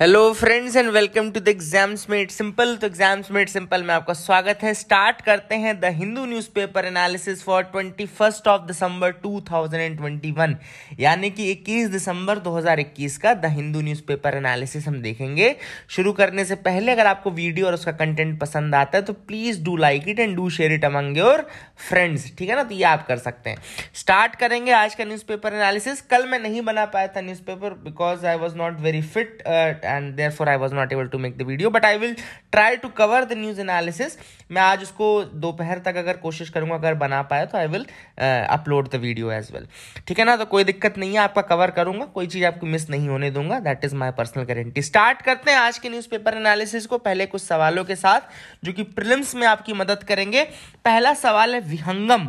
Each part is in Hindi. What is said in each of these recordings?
Hello friends and welcome to the exams made simple तो एग्जाम्स मेड सिंपल में आपका स्वागत है स्टार्ट करते हैं the Hindu newspaper analysis for twenty first of December 2021 यानी कि 21 दिसंबर 2021 का द हिंदू न्यूज़पेपर एनालिसिस हम देखेंगे शुरू करने से पहले अगर आपको वीडियो और उसका कंटेंट पसंद आता है तो please do like it and do share it among your friends ठीक है ना तो ये आप कर सकते हैं स्टार्ट करेंगे आज का न्यूज़पेपर एनालिसिस कल मैं नहीं बना पाया था newspaper because I was not very fit and therefore I was not able to make the video. But I will try to cover the news analysis. मैं आज उसको दोपहर तक अगर कोशिश करूंगा अगर बना पाया तो I will upload the video as well ठीक है ना तो कोई दिक्कत नहीं है आपका कवर करूंगा कोई चीज़ आपको मिस नहीं होने दूंगा that is my personal guarantee start करते हैं आज के पेपर एनालिसिस को पहले कुछ सवालों के साथ जो कि प्रिलिम्स में आपकी मदद करेंगे पहला सवाल है विहंगम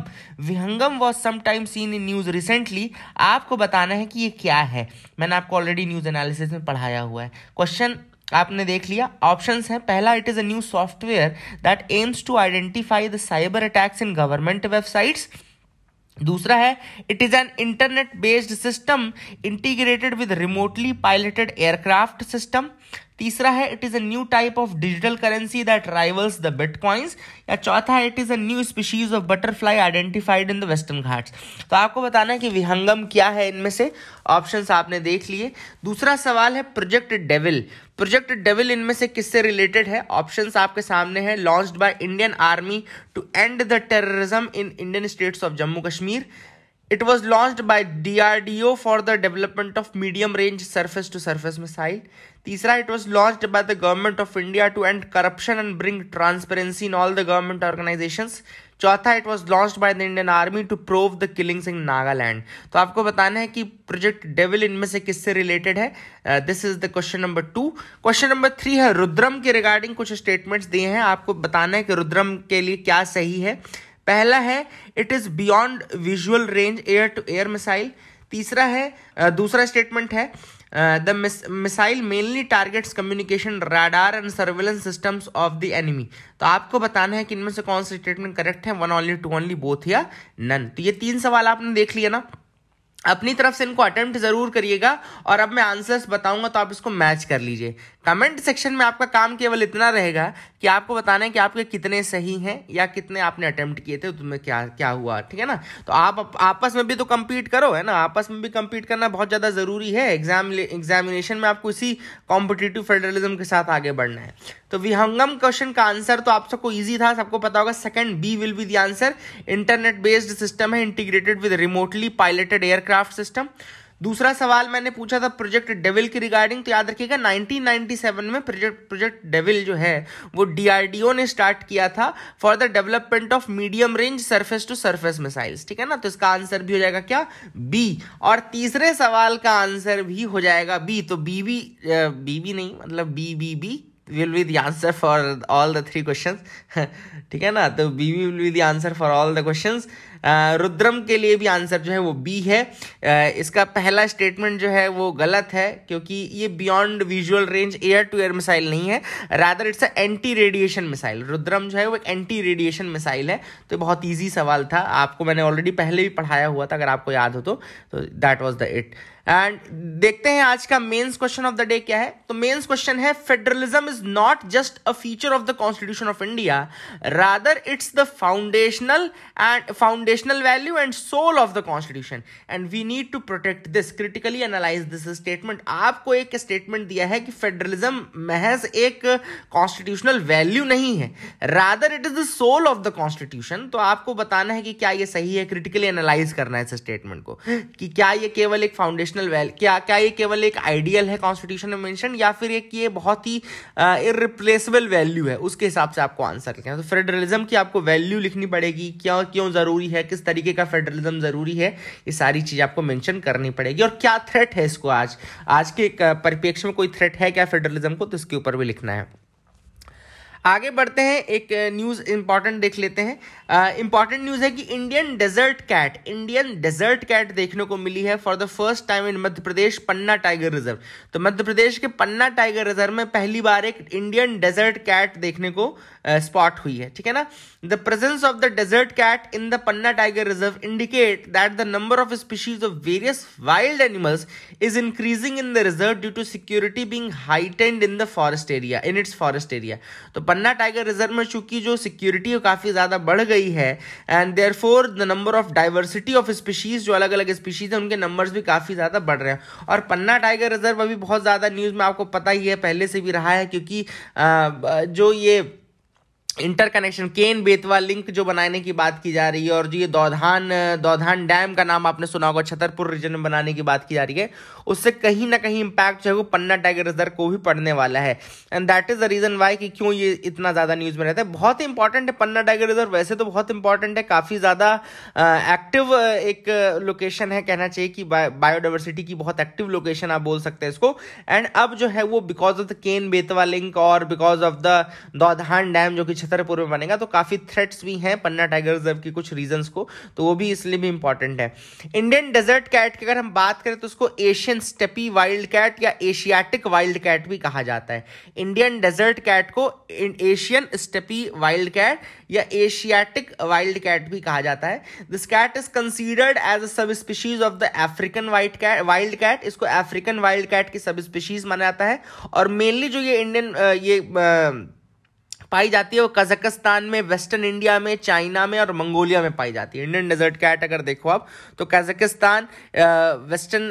विहंगम वॉज समाइम सीन इन न्यूज़ रिसेंटली आपको बताना है कि ये क्या है मैंने आपको ऑलरेडी न्यूज़ एनालिसिस में पढ़ाया हुआ है क्वेश्चन आपने देख लिया ऑप्शंस हैं पहला it is a new software that aims to identify the cyber attacks in government websites दूसरा है it is an internet based system integrated with remotely piloted aircraft system तीसरा है it is a new type of digital currency that rivals the bitcoins या चौथा है it is a new species of butterfly identified in the Western Ghats तो आपको बताना है कि विहंगम क्या है इनमें से ऑप्शन आपने देख लिए दूसरा सवाल है प्रोजेक्ट डेविल प्रोजेक्ट डेविल इनमें से किससे रिलेटेड है ऑप्शन आपके सामने है launch by Indian army to end the terrorism in Indian states of Jammu Kashmir it was launch by D R D O for the development of medium range surface to surface missile तीसरा it was launch by the government of India to end corruption and bring transparency in all the government organisation चौथा it was launch by the Indian army to probe the killings in Nagaland तो आपको बताना है कि प्रोजेक्ट डेविल इनमें से किससे रिलेटेड है this is the question number two question number three है रुद्रम के रिगार्डिंग कुछ स्टेटमेंट्स दिए हैं आपको बताना है कि रुद्रम के लिए क्या सही है पहला है it is beyond visual range air to air missile तीसरा है uh, दूसरा स्टेटमेंट है the missile mainly targets communication radar and surveillance systems of the enemy तो आपको बताना है कि इनमें से कौन से स्टेटमेंट करेक्ट है one only two only both या नन तो ये तीन सवाल आपने देख लिया ना अपनी तरफ से इनको अटेम्प्ट जरूर करिएगा और अब मैं आंसर्स बताऊंगा तो आप इसको मैच कर लीजिए कमेंट सेक्शन में आपका काम केवल इतना रहेगा कि आपको बताना है कि आपके कितने सही हैं या कितने आपने अटेम्प्ट किए थे तो तुम्हें क्या क्या हुआ ठीक है ना तो आप आपस में भी तो कम्पीट करो है ना आपस में भी कम्पीट करना बहुत ज़्यादा ज़रूरी है एग्जाम एग्जामिनेशन में आपको इसी कॉम्पिटिटिव फेडरलिज्म के साथ आगे बढ़ना है तो विहंगम क्वेश्चन का आंसर तो आप सबको ईजी था सबको पता होगा second B will be the answer internet based system है integrated with remotely piloted aircraft system दूसरा सवाल मैंने पूछा था प्रोजेक्ट डेविल की रिगार्डिंग तो याद रखिएगा 1997 में प्रोजेक्ट प्रोजेक्ट डेविल जो है वो डीआरडीओ ने स्टार्ट किया था for the development of medium range surface to surface missiles ठीक है ना तो इसका आंसर भी हो जाएगा क्या बी और तीसरे सवाल का आंसर भी हो जाएगा बी तो बीबी बीबी नहीं मतलब B B B will be the answer for all the three question ठीक है ना तो B V will be the answer for all the question Rudram के लिए भी आंसर जो है वो बी है इसका पहला स्टेटमेंट जो है वो गलत है क्योंकि ये beyond visual range air to air missile नहीं है rather it's a anti radiation missile Rudram जो है वो एक एंटी रेडिएशन मिसाइल है तो बहुत ईजी सवाल था आपको मैंने ऑलरेडी पहले भी पढ़ाया हुआ था अगर आपको याद हो तो that was the it and देखते हैं आज का mains question of the day क्या है तो मेन्स क्वेश्चन है federalism is not just a feature of the constitution of India rather it's the foundational and foundation foundational value and soul of the constitution and we need to protect this critically analyze this statement aapko ek statement diya hai ki federalism mehaz ek constitutional value nahi hai rather it is the soul of the constitution to aapko batana hai ki kya ye sahi hai critically analyze karna hai is statement ko ki kya ye keval ek foundational value kya kya ye keval ek ideal hai constitution mein mentioned ya fir एक ये बहुत ही इरिप्लेसेबल uh, वैल्यू है उसके हिसाब से आपको आंसर लिखना है तो फेडरलिज्म की आपको वैल्यू लिखनी पड़ेगी क्या क्यों जरूरी है किस तरीके का फेडरलिज्म ज़रूरी है ये सारी चीज़ आपको मेंशन करनी पड़ेगी और क्या थ्रेट है इसको आज आज के परिप्रेक्ष्य में कोई थ्रेट है क्या फेडरलिज्म को तो इसके ऊपर भी लिखना है आगे बढ़ते हैं एक न्यूज़ इंपॉर्टेंट देख लेते हैं इंपॉर्टेंट न्यूज़ है कि Indian desert cat Indian desert cat देखने को मिली है for the first time in Madhya Pradesh Panna tiger reserve तो मध्य प्रदेश के पन्ना टाइगर रिजर्व में पहली बार एक इंडियन डेजर्ट कैट देखने को स्पॉट uh, हुई है ठीक है ना the presence of the desert cat in the Panna tiger reserve indicate that the number of species of various wild animals is increasing in the reserve due to security being heightened in the forest area in its forest area तो पन्ना टाइगर रिजर्व में चूंकि जो सिक्योरिटी काफ़ी ज़्यादा बढ़ गई है and therefore the number of diversity of species जो अलग अलग स्पीशीज़ हैं उनके नंबर्स भी काफ़ी ज़्यादा बढ़ रहे हैं और पन्ना टाइगर रिजर्व अभी बहुत ज़्यादा न्यूज़ में आपको पता ही है पहले से भी रहा है क्योंकि जो ये इंटरकनेक्शन केन बेतवा लिंक जो बनाने की बात की जा रही है और जो ये दौधान दौधान डैम का नाम आपने सुना होगा छतरपुर रीजन में बनाने की बात की जा रही है उससे कहीं ना कहीं इम्पैक्ट जो है वो पन्ना टाइगर रिजर्व को भी पड़ने वाला है and that is the reason why कि क्यों ये इतना ज़्यादा न्यूज़ में रहता है बहुत ही इंपॉर्टेंट है पन्ना टाइगर रिजर्व वैसे तो बहुत इंपॉर्टेंट है काफ़ी ज़्यादा एक्टिव एक लोकेशन है कहना चाहिए कि बायोडाइवर्सिटी की बहुत एक्टिव लोकेशन आप बोल सकते हैं इसको एंड अब जो है वो because of the Ken Betwa link और because of the Daudhan dam जो कि तरह में बनेगा तो काफ़ी थ्रेट्स भी हैं पन्ना टाइगर रिजर्व की कुछ रीजंस को तो वो भी इसलिए भी इंपॉर्टेंट है इंडियन डेजर्ट कैट की अगर हम बात करें तो उसको एशियन स्टेपी वाइल्ड कैट या एशियाटिक वाइल्ड कैट भी कहा जाता है इंडियन डेजर्ट कैट को एशियन स्टेपी वाइल्ड कैट या एशियाटिक वाइल्ड कैट भी कहा जाता है this cat is considered as a sub species of the African white cat wild cat इसको एफ्रीकन वाइल्ड कैट की सब स्पीशीज माना जाता है और मेनली जो ये इंडियन ये आ, पाई जाती है वो कजाकिस्तान में वेस्टर्न इंडिया में चाइना में और मंगोलिया में पाई जाती है इंडियन डेजर्ट कैट अगर देखो आप तो कजाकिस्तान वेस्टर्न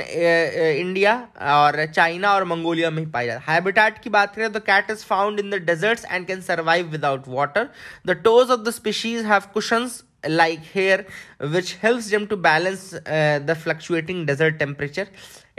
इंडिया और चाइना और मंगोलिया में ही पाई जाती है हैबिटाट की बात करें तो cat is found in the deserts and can survive without water the toes of the species have cushions like hair which helps them to balance uh, the fluctuating desert temperature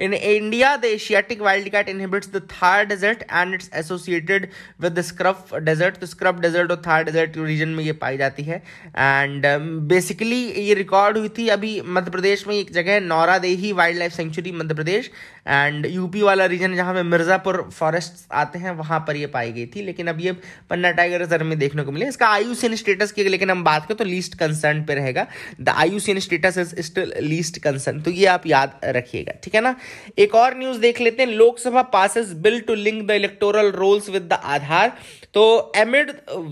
In India, the Asiatic wildcat inhibits the Thar Desert and it's associated with the Scrub Desert. The Scrub Desert or Thar Desert region में ये पाई जाती है and um, basically ये record हुई थी अभी मध्य प्रदेश में एक जगह है देही wildlife sanctuary Madhya Pradesh and UP वाला रीजन जहाँ पे मिर्ज़ापुर फॉरेस्ट आते हैं वहाँ पर ये पाई गई थी लेकिन अब ये पन्ना टाइगर रिजर्व में देखने को मिले इसका आयु सीन स्टेटस की लेकिन हम बात करें तो लीस्ट कंसर्न पे रहेगा the IUCN status is still least concern तो ये आप याद रखिएगा ठीक है ना एक और न्यूज़ देख लेते हैं Lok Sabha passes bill to link the electoral rolls with the Aadhaar तो एमिड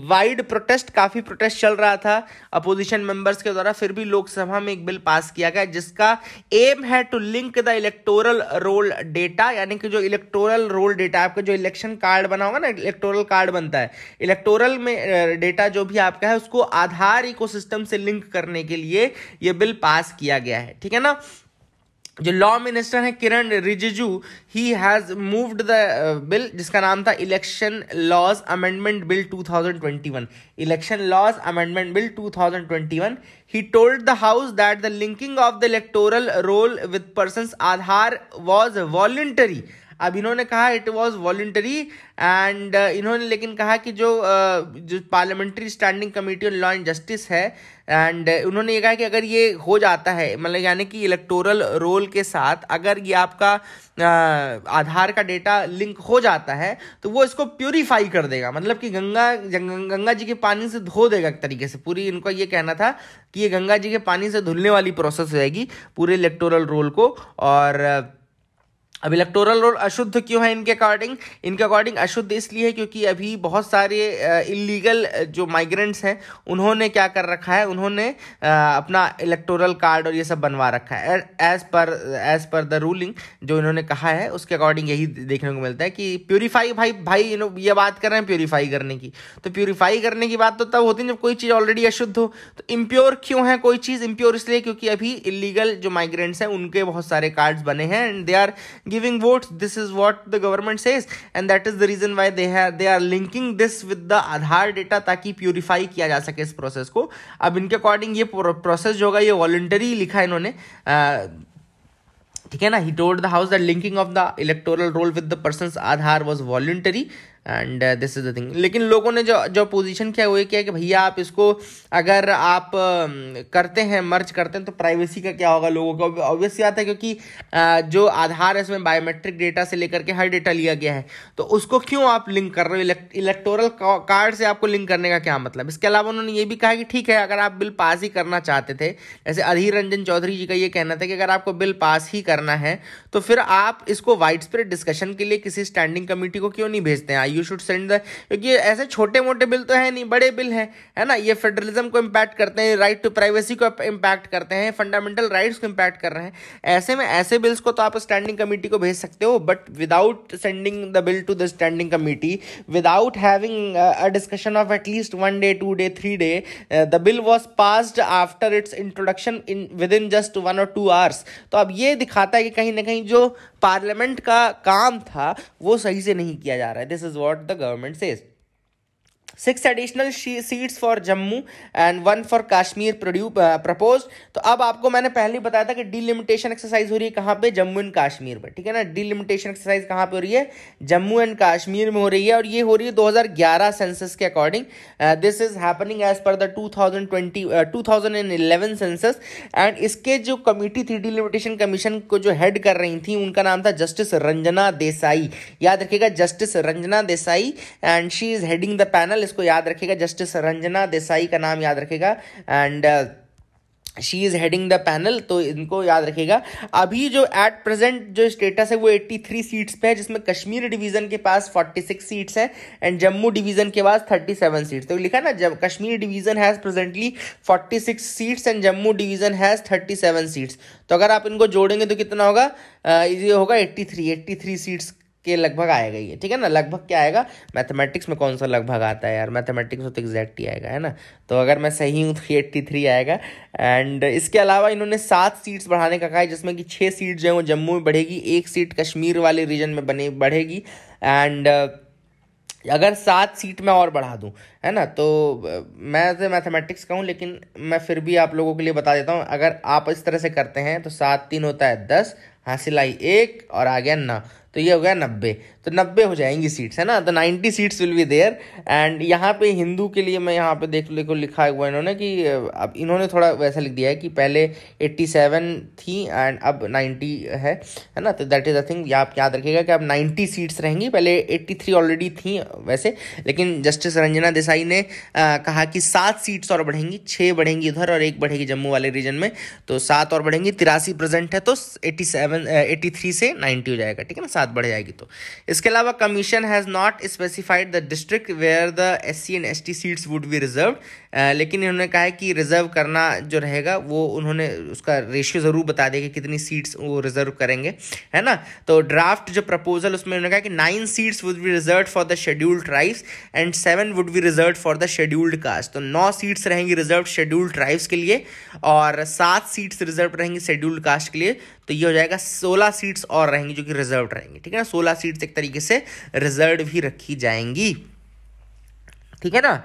वाइड प्रोटेस्ट काफ़ी प्रोटेस्ट चल रहा था अपोजिशन मेंबर्स के द्वारा फिर भी लोकसभा में एक बिल पास किया गया जिसका एम है to link the electoral roll data यानी कि जो इलेक्टोरल रोल डेटा आपका जो इलेक्शन कार्ड बना होगा ना इलेक्टोरल कार्ड बनता है इलेक्टोरल में डेटा जो भी आपका है उसको आधार इको से लिंक करने के लिए यह बिल पास किया गया है ठीक है ना जो लॉ मिनिस्टर हैं Kiran Rijiju he has moved the bill जिसका नाम था election laws amendment bill 2021 election laws amendment bill 2021 he told the house that the linking of the electoral roll with person Aadhaar was voluntary अब इन्होंने कहा इट वॉज वॉल्टरी एंड इन्होंने लेकिन कहा कि जो uh, जो parliamentary standing committee on law and justice है एंड uh, उन्होंने ये कहा कि अगर ये हो जाता है मतलब यानी कि इलेक्टोरल रोल के साथ अगर ये आपका uh, आधार का डेटा लिंक हो जाता है तो वो इसको प्योरीफाई कर देगा मतलब कि गंगा गंगा जी के पानी से धो देगा एक तरीके से पूरी इनका ये कहना था कि ये गंगा जी के पानी से धुलने वाली प्रोसेस रहेगी पूरे इलेक्टोरल रोल को और uh, अब इलेक्टोरल रोल अशुद्ध क्यों है इनके अकॉर्डिंग इनके अकॉर्डिंग अशुद्ध इसलिए है क्योंकि अभी बहुत सारे इलीगल जो माइग्रेंट्स हैं उन्होंने क्या कर रखा है उन्होंने अपना इलेक्टोरल कार्ड और ये सब बनवा रखा है as per as per the ruling जो इन्होंने कहा है उसके अकॉर्डिंग यही देखने को मिलता है कि प्योरीफाई भाई भाई ये बात कर रहे हैं प्योरीफाई करने की तो प्योरीफाई करने की बात तो तब होती है जब कोई चीज़ ऑलरेडी अशुद्ध हो तो इम्प्योर क्यों है कोई चीज़ इम्प्योर इसलिए क्योंकि अभी इलीगल जो माइग्रेंट्स हैं उनके बहुत सारे कार्ड्स बने हैं and they are giving votes this is what the government says and that is the reason why they have they are linking this with the Aadhaar data ताकि प्योरीफाई किया जा सके इस प्रोसेस को अब इनके अकॉर्डिंग ये प्रोसेस जो होगा ये वॉल्टरी लिखा है इन्होंने ठीक है ना he told the house that linking of the electoral roll with the person Aadhaar was voluntary and this is the thing लेकिन लोगों ने जो जो पोजीशन किया वो ये किया कि भैया आप इसको अगर आप um, करते हैं मर्ज करते हैं तो प्राइवेसी का क्या होगा लोगों का ऑब्वियस बात है क्योंकि uh, जो आधार है इसमें बायोमेट्रिक डेटा से लेकर के हर डेटा लिया गया है तो उसको क्यों आप लिंक कर रहे हो इलेक्टोरल कार्ड से आपको लिंक करने का क्या मतलब इसके अलावा उन्होंने ये भी कहा कि ठीक है अगर आप बिल पास ही करना चाहते थे जैसे अधीर रंजन चौधरी जी का ये कहना था कि अगर आपको बिल पास ही करना है तो फिर आप इसको वाइड स्प्रेड डिस्कशन के लिए किसी स्टैंडिंग कमेटी को क्यों नहीं भेजते हैं यू शुड सेंड द क्योंकि ऐसे छोटे मोटे बिल तो है नहीं बड़े बिल हैं है ना ये फेडरलिज्म को इम्पैक्ट करते हैं राइट टू प्राइवेसी को इम्पैक्ट करते हैं फंडामेंटल राइट्स को इम्पैक्ट कर रहे हैं ऐसे में ऐसे बिल्स को तो आप स्टैंडिंग कमेटी को भेज सकते हो but without sending the bill to the standing committee without having a discussion of at least one day two day three day the bill was passed after its introduction in within just one or two hours तो अब ये दिखाता है कि कहीं ना कहीं जो पार्लियामेंट का काम था वो सही से नहीं किया जा रहा है this is what the government says six additional seats for Jammu and one for Kashmir प्रोड्यू प्रपोज तो अब आपको मैंने पहले ही बताया था कि डिलिमिटेशन एक्सरसाइज हो रही है कहाँ पे जम्मू एंड कश्मीर में ठीक है ना डिलिमिटेशन एक्सरसाइज कहाँ पे हो रही है जम्मू एंड कश्मीर में हो रही है और ये हो रही है 2011 सेंसस के according this is happening as per the 2020 eleven census and इसके जो कमेटी थी डिलिमिटेशन कमीशन को जो हेड कर रही थी उनका नाम था जस्टिस रंजना देसाई याद रखिएगा justice Ranjana Desai and she is heading the panel इसको याद रखेगा जस्टिस रंजना देसाई का नाम याद रखेगा and she is heading the panel तो इनको याद रखेगा अभी जो एट प्रेजेंट जो स्टेटस है वो 83 थ्री सीट्स पे है जिसमें कश्मीर डिवीज़न के पास 46 सीट्स हैं एंड जम्मू डिवीज़न के पास 37 सीट्स तो लिखा ना जब Kashmir division has presently 46 seats and Jammu division has 37 seats तो अगर आप इनको जोड़ेंगे तो कितना होगा uh, ये होगा 83 83 सीट्स के लगभग आएगा ये ठीक है ना लगभग क्या आएगा मैथमेटिक्स में कौन सा लगभग आता है यार मैथमेटिक्स में तो एग्जैक्ट ही आएगा है ना तो अगर मैं सही हूँ तो एट्टी थ्री आएगा एंड इसके अलावा इन्होंने सात सीट्स बढ़ाने का कहा है जिसमें कि छः सीट जो है वो जम्मू में बढ़ेगी एक सीट कश्मीर वाले रीजन में बने बढ़ेगी एंड अगर सात सीट मैं और बढ़ा दूं है ना तो मैं तो मैथमेटिक्स का हूँ लेकिन मैं फिर भी आप लोगों के लिए बता देता हूँ अगर आप इस तरह से करते हैं तो सात तीन होता है दस हाँ सिलाई एक और आ गया नौ तो ये हो गया नब्बे तो नब्बे हो जाएंगी सीट्स है ना तो ninety seats will be there and यहाँ पे हिंदू के लिए मैं यहाँ पे देख देखो लिखा हुआ इन्होंने कि अब इन्होंने थोड़ा वैसा लिख दिया है कि पहले एट्टी सेवन थी एंड अब नाइन्टी है है ना तो दैट इज़ अ थिंग आप याद रखिएगा कि अब नाइन्टी सीट्स रहेंगी पहले एट्टी थ्री ऑलरेडी थी वैसे लेकिन जस्टिस रंजना देसाई ने आ, कहा कि सात सीट्स और बढ़ेंगी छः बढ़ेंगी इधर और एक बढ़ेगी जम्मू वाले रीजन में तो सात और बढ़ेंगी तिरासी प्रेजेंट है तो एट्टी सेवन थ्री से नाइन्टी हो जाएगा ठीक है ना साथ बढ़ जाएगी तो इसके अलावा commission has not specified the district where the S C and S T seats would be reserve लेकिन इन्होंने कहा है कि रिज़र्व करना जो रहेगा वो उन्होंने उसका रेशियो ज़रूर बता देगा कि कितनी सीट्स वो रिज़र्व करेंगे है ना तो ड्राफ्ट जो प्रपोजल उसमें उन्होंने कहा कि nine seats would be reserve for the scheduled tribes and seven would be reserve for the scheduled caste तो नौ सीट्स रहेंगी रिजर्व शेड्यूल्ड ट्राइब्स के लिए और सात सीट्स रिजर्व रहेंगी शेड्यूल्ड कास्ट के लिए तो ये हो जाएगा सोलह सीट्स और रहेंगी जो कि रिजर्व रहेंगी ठीक है ना सोलह सीट्स एक तरीके से रिजर्व भी रखी जाएंगी ठीक है ना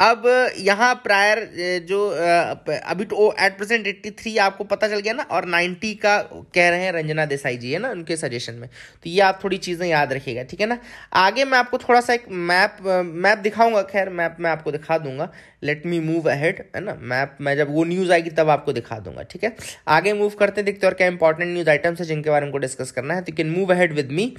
अब यहाँ प्रायर जो अभी तो एट प्रेजेंट एट्टी थ्री आपको पता चल गया ना और नाइन्टी का कह रहे हैं रंजना देसाई जी है ना उनके सजेशन में तो ये आप थोड़ी चीज़ें याद रखिएगा ठीक है ना आगे मैं आपको थोड़ा सा एक मैप मैप दिखाऊंगा खैर मैप मैं आपको दिखा दूंगा लेट मी मूव अहेड है ना मैप मैं जब वो न्यूज़ आएगी तब आपको दिखा दूंगा ठीक है आगे मूव करते हैं देखते और क्या इंपॉर्टेंट न्यूज़ आइटम्स है जिनके बारे में डिस्कस करना है तो can move ahead with me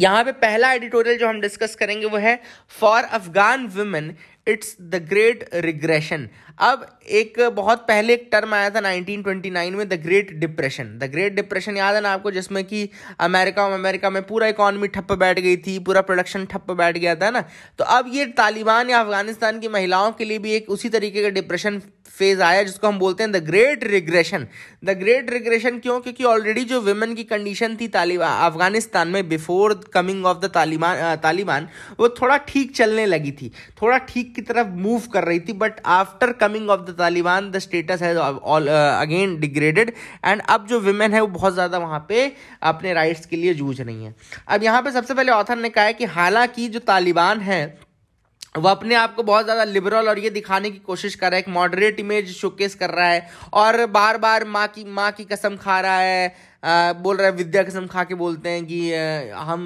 यहाँ पे पहला एडिटोरियल जो हम डिस्कस करेंगे वो है for Afghan women it's the great regression अब एक बहुत पहले एक टर्म आया था 1929 में the great depression the great depression याद है ना आपको जिसमें कि अमेरिका अमेरिका में पूरा इकॉनमी ठप्प बैठ गई थी पूरा प्रोडक्शन ठप्प बैठ गया था ना तो अब ये तालिबान या अफगानिस्तान की महिलाओं के लिए भी एक उसी तरीके का डिप्रेशन फेज आया जिसको हम बोलते हैं the great regression the great regression क्यों क्योंकि ऑलरेडी जो वेमेन की कंडीशन थी तालिबान अफगानिस्तान में before coming of the Taliban Taliban वो थोड़ा ठीक चलने लगी थी थोड़ा ठीक की तरफ मूव कर रही थी but after coming of the Taliban the status has all again degraded and अब जो वुमेन है वो बहुत ज़्यादा वहाँ पे अपने राइट्स के लिए जूझ रही हैं अब यहाँ पे सबसे पहले ऑथर ने कहा है कि हालांकि जो तालिबान है वो अपने आप को बहुत ज़्यादा लिबरल और ये दिखाने की कोशिश कर रहा है एक मॉडरेट इमेज शोकेस कर रहा है और बार बार माँ की माँ की कसम खा रहा है बोल रहा है विद्या कसम खा के बोलते हैं कि हम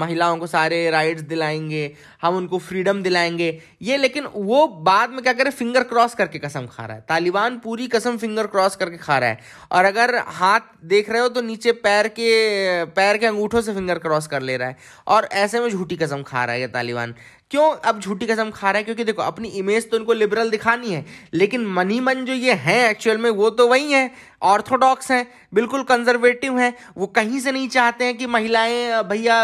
महिलाओं को सारे राइट्स दिलाएंगे हम उनको फ्रीडम दिलाएंगे ये लेकिन वो बाद में क्या करे फिंगर क्रॉस करके कसम खा रहा है तालिबान पूरी कसम फिंगर क्रॉस करके खा रहा है और अगर हाथ देख रहे हो तो नीचे पैर के पैर के अंगूठों से फिंगर क्रॉस कर ले रहा है और ऐसे में झूठी कसम खा रहा है ये तालिबान क्यों अब झूठी कसम खा रहा है क्योंकि देखो अपनी इमेज तो इनको लिबरल दिखानी है लेकिन मनी मन जो ये हैं एक्चुअल में वो तो वही हैं ऑर्थोडॉक्स हैं बिल्कुल कंजर्वेटिव हैं वो कहीं से नहीं चाहते हैं कि महिलाएं भैया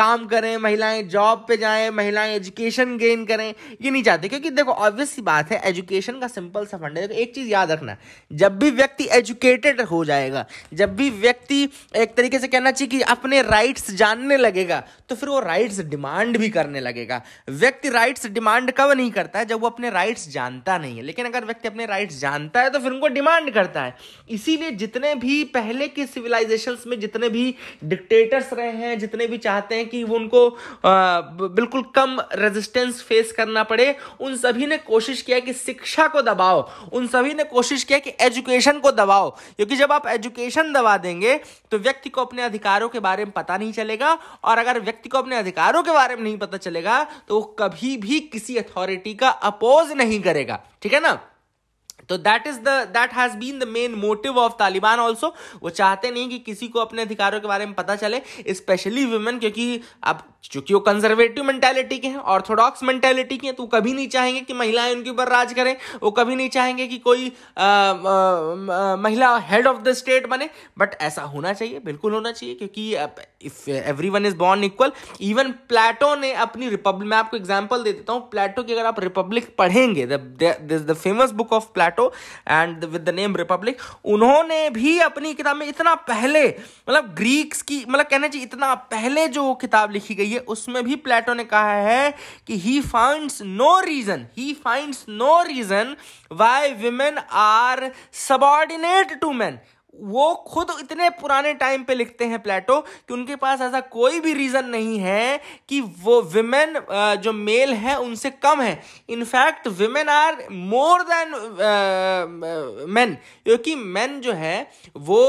काम करें महिलाएं जॉब पे जाएं महिलाएं एजुकेशन गेन करें ये नहीं चाहते क्योंकि देखो ऑब्वियस सी बात है एजुकेशन का सिंपल सा फंड है देखो एक चीज़ याद रखना जब भी व्यक्ति एजुकेटेड हो जाएगा जब भी व्यक्ति एक तरीके से कहना चाहिए कि अपने राइट्स जानने लगेगा तो फिर वो राइट्स डिमांड भी करने लगेगा व्यक्ति राइट्स डिमांड कब नहीं करता है जब वो अपने राइट्स जानता नहीं है लेकिन अगर व्यक्ति अपने राइट्स जानता है तो फिर उनको डिमांड करता है इसीलिए जितने भी पहले के सिविलाइजेशन में जितने भी डिक्टेटर्स रहे हैं जितने भी चाहते हैं कि वो उनको आ, बिल्कुल कम रेजिस्टेंस फेस करना पड़े उन सभी ने कोशिश किया कि शिक्षा को दबाओ उन सभी ने कोशिश किया कि एजुकेशन को दबाओ क्योंकि जब आप एजुकेशन दबा देंगे तो व्यक्ति को अपने अधिकारों के बारे में पता नहीं चलेगा और अगर व्यक्ति को अपने अधिकारों के बारे में नहीं पता चलेगा तो वो कभी भी किसी अथॉरिटी का अपोज नहीं करेगा ठीक है ना तो that is the that has been the main motive of Taliban also वो चाहते नहीं कि किसी को अपने अधिकारों के बारे में पता चले स्पेशली वुमेन क्योंकि अब चूंकि वो कंजर्वेटिव मेंटेलिटी के हैं ऑर्थोडॉक्स मेंटेलिटी के हैं तो कभी नहीं चाहेंगे कि महिलाएं उनके ऊपर राज करें वो कभी नहीं चाहेंगे कि कोई आ, आ, आ, महिला हेड ऑफ द स्टेट बने बट ऐसा होना चाहिए बिल्कुल होना चाहिए क्योंकि if everyone is born equal even Plato ने अपनी रिपब्लिक मैं आपको एग्जाम्पल दे देता हूँ प्लेटो की अगर आप रिपब्लिक पढ़ेंगे this the famous book of Plato and with the name Republic उन्होंने भी अपनी किताब में इतना पहले मतलब ग्रीक्स की मतलब कहना चाहिए इतना पहले जो किताब लिखी गई है उसमें भी प्लेटो ने कहा है कि he finds no reason he finds no reason why women are subordinate to man वो खुद इतने पुराने टाइम पे लिखते हैं प्लेटो कि उनके पास ऐसा कोई भी रीज़न नहीं है कि वो विमेन जो मेल है उनसे कम है in fact women are more than man क्योंकि मैन जो है वो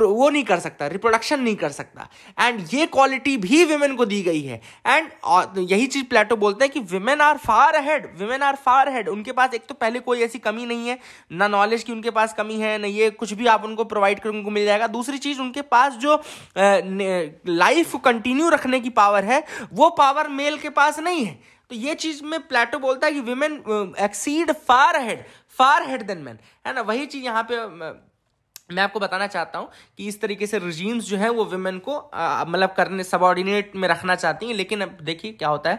वो नहीं कर सकता रिप्रोडक्शन नहीं कर सकता एंड ये क्वालिटी भी विमेन को दी गई है एंड यही चीज़ प्लेटो बोलते हैं कि women are far ahead women are far ahead उनके पास एक तो पहले कोई ऐसी कमी नहीं है ना नॉलेज की उनके पास कमी है ना ये कुछ भी आप उनको प्रोवाइड कर उनको मिल जाएगा दूसरी चीज़ उनके पास जो लाइफ कंटिन्यू रखने की पावर है वो पावर मेल के पास नहीं है तो ये चीज़ में प्लेटो बोलता है कि women exceed far ahead far ahead than man है ना वही चीज़ यहाँ पे मैं आपको बताना चाहता हूँ कि इस तरीके से रिजीम्स जो है वो वुमेन को मतलब करने सबॉर्डिनेट में रखना चाहती हैं लेकिन अब देखिए क्या होता है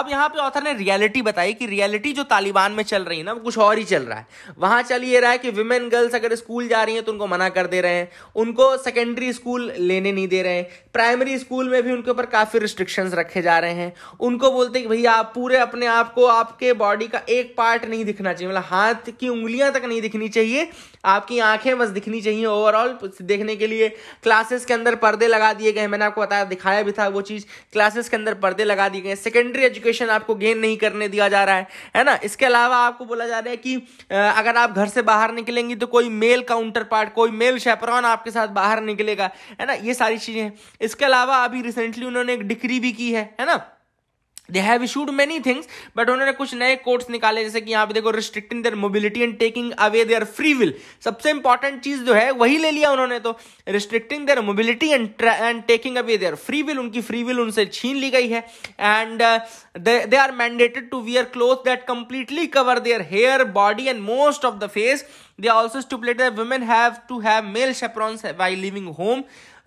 अब यहाँ पे ऑथर ने रियलिटी बताई कि रियलिटी जो तालिबान में चल रही है ना वो कुछ और ही चल रहा है वहाँ चल ये रहा है कि वुमेन गर्ल्स अगर स्कूल जा रही हैं तो उनको मना कर दे रहे हैं उनको सेकेंडरी स्कूल लेने नहीं दे रहे हैं प्राइमरी स्कूल में भी उनके ऊपर काफ़ी रिस्ट्रिक्शंस रखे जा रहे हैं उनको बोलते हैं कि भैया आप पूरे अपने आप को आपके बॉडी का एक पार्ट नहीं दिखना चाहिए मतलब हाथ की उंगलियां तक नहीं दिखनी चाहिए आपकी आंखें बस दिखनी चाहिए ओवरऑल देखने के लिए क्लासेस के अंदर पर्दे लगा दिए गए मैंने आपको बताया दिखाया भी था वो चीज़ क्लासेस के अंदर पर्दे लगा दिए गए सेकेंडरी एजुकेशन आपको गेन नहीं करने दिया जा रहा है है ना इसके अलावा आपको बोला जा रहा है कि अगर आप घर से बाहर निकलेंगी तो कोई मेल काउंटर पार्ट कोई मेल शेपरॉन आपके साथ बाहर निकलेगा है ना ये सारी चीज़ें इसके अलावा अभी रिसेंटली उन्होंने एक डिक्री भी की है है ना they have issued many things but उन्होंने कुछ नए कोर्ट्स निकाले जैसे कि यहाँ पे देखो restricting their mobility and taking away their free will सबसे इंपॉर्टेंट चीज जो है वही ले लिया उन्होंने तो restricting their mobility and and taking away their free will उनकी फ्री विल उनसे छीन ली गई है and they are mandated to wear cloth that completely cover their hair body and most of the face they are also that women have to have male chaperones Y living home